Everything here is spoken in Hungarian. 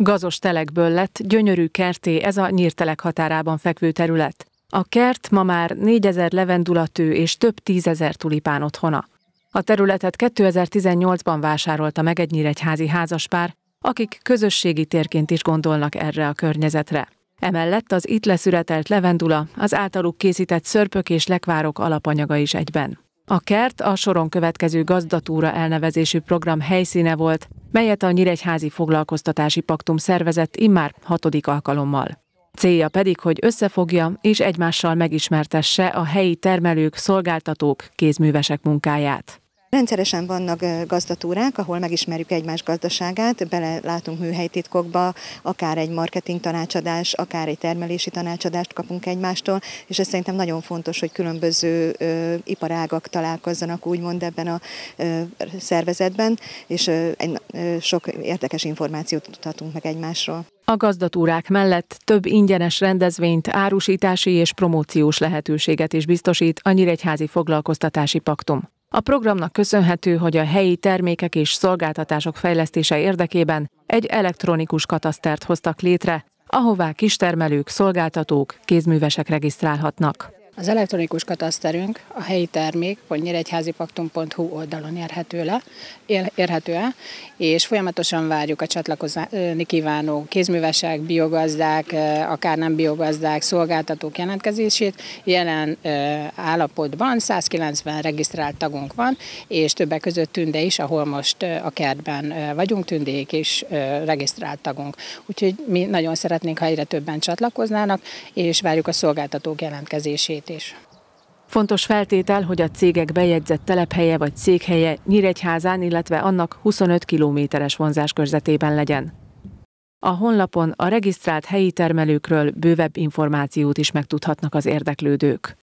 Gazos telekből lett gyönyörű kerté ez a nyírtelek határában fekvő terület. A kert ma már 4000 levendulatű és több tízezer tulipán otthona. A területet 2018-ban vásárolta meg egy nyíregyházi házaspár, akik közösségi térként is gondolnak erre a környezetre. Emellett az itt leszületelt levendula, az általuk készített szörpök és lekvárok alapanyaga is egyben. A kert a soron következő gazdatúra elnevezésű program helyszíne volt, melyet a Nyíregyházi Foglalkoztatási Paktum szervezett immár hatodik alkalommal. Célja pedig, hogy összefogja és egymással megismertesse a helyi termelők, szolgáltatók, kézművesek munkáját. Rendszeresen vannak gazdatúrák, ahol megismerjük egymás gazdaságát, belelátunk műhelytitkokba, akár egy marketing tanácsadás, akár egy termelési tanácsadást kapunk egymástól, és ez szerintem nagyon fontos, hogy különböző ö, iparágak találkozzanak úgymond ebben a ö, szervezetben, és ö, ö, sok érdekes információt tudhatunk meg egymásról. A gazdatúrák mellett több ingyenes rendezvényt, árusítási és promóciós lehetőséget is biztosít a Nyíregyházi Foglalkoztatási Paktum. A programnak köszönhető, hogy a helyi termékek és szolgáltatások fejlesztése érdekében egy elektronikus katasztert hoztak létre, ahová kistermelők, szolgáltatók, kézművesek regisztrálhatnak. Az elektronikus kataszterünk a helyi termék, nyíregyházipaktum.hu oldalon érhető, le, érhető el, és folyamatosan várjuk a csatlakozni kívánó kézművesek, biogazdák, akár nem biogazdák, szolgáltatók jelentkezését. Jelen állapotban 190 regisztrált tagunk van, és többek között Tünde is, ahol most a kertben vagyunk, Tündék is regisztrált tagunk. Úgyhogy mi nagyon szeretnénk, ha egyre többen csatlakoznának, és várjuk a szolgáltatók jelentkezését megközelítés. Fontos feltétel, hogy a cégek bejegyzett telephelye vagy székhelye Nyíregyházán, illetve annak 25 kilométeres körzetében legyen. A honlapon a regisztrált helyi termelőkről bővebb információt is megtudhatnak az érdeklődők.